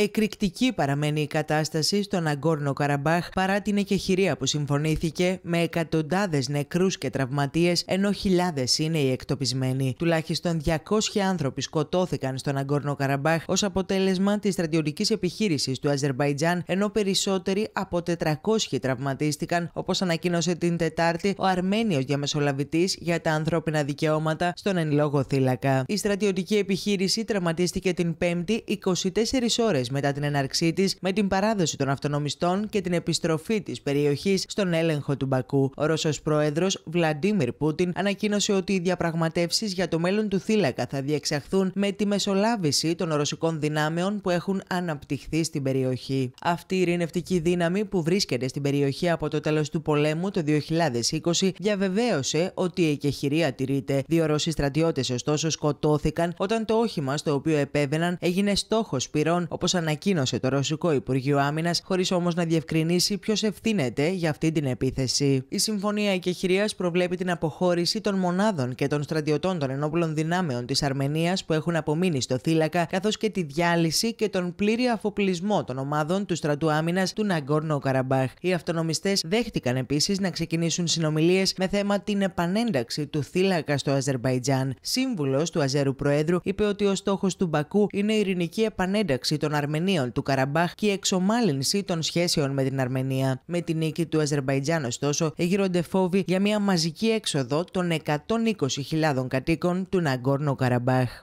Εκρηκτική παραμένει η κατάσταση στον Αγκόρνο Καραμπάχ παρά την εκεχηρία που συμφωνήθηκε με εκατοντάδες νεκρούς και τραυματίες ενώ χιλιάδες είναι οι εκτοπισμένοι. Τουλάχιστον 200 άνθρωποι σκοτώθηκαν στον Αγκόρνο Καραμπάχ ως αποτέλεσμα της στρατιωτικής επιχείρησης του Αζερβαϊτζάν ενώ περισσότεροι από 400 τραυματίστηκαν όπως ανακοίνωσε την Τετάρτη ο Αρμένιος διαμεσολαβητής για τα ανθρώπινα δικαιώματα στον εν λόγω θύλακα. Η στρατιωτική επιχείρηση τραυματίστηκε την 5η 24 ώρες μετά την έναρξή της με την παράδοση των αυτονομιστών και την επιστροφή της περιοχής στον έλεγχο του Μπακού. Ο Ρώσος πρόεδρος Βλαντίμιρ Πούτιν ανακοίνωσε ότι οι διαπραγματεύσεις για το μέλλον του θύλακα θα διεξαχθούν με τη μεσολάβηση των ρωσικών δυνάμεων που έχουν αναπτυχθεί στην περιοχή. Αυτή η ειρηνευτική δύναμη που βρίσκεται στην περιοχή από το τέλος του πολέμου το 2020 διαβεβαίωσε ότι η εκεχηρία τηρείται. Δύο Ρώσοι στρατιώτες, ωστόσο, σκοτώθηκαν όταν το όχημα στο οποίο επέβαιναν έγινε στόχος πυρών, όπως ανακοίνωσε το Ρωσικό Υπουργείο Άμυνας, χωρίς όμως να διευκρινίσει ποιος ευθύνεται για αυτή την επίθεση. Η Συμφωνία Εκεχηρίας προβλέπει την αποχώρηση των μονάδων και των στρατιωτών των ενόπλων δυνάμεων της Αρμενίας που έχουν απομείνει στο θύλακα, καθώς και τη διάλυση και τον πλήρη αφοπλισμό των ομάδων του στρατού άμυνας του Ναγκόρνο Καραμπάχ. Οι αυτονομιστές δέχτηκαν επίσης να ξεκινήσουν συνομιλίες με θέμα την επανένταξη του θύλακα στο Αζερβαϊτζάν. Σύμβουλος του Αζέρου Προέδρου είπε ότι ο στόχος του Μπακού είναι η ειρηνική επανένταξη των Αρμενίων του Καραμπάχ και η εξομάλυνση των σχέσεων με την Αρμενία. Με την νίκη του Αζερβαϊτζάν, ωστόσο, εγείρονται φόβοι για μια μαζική έξοδο των 120.000 κατοίκων του Ναγκόρνο Καραμπάχ.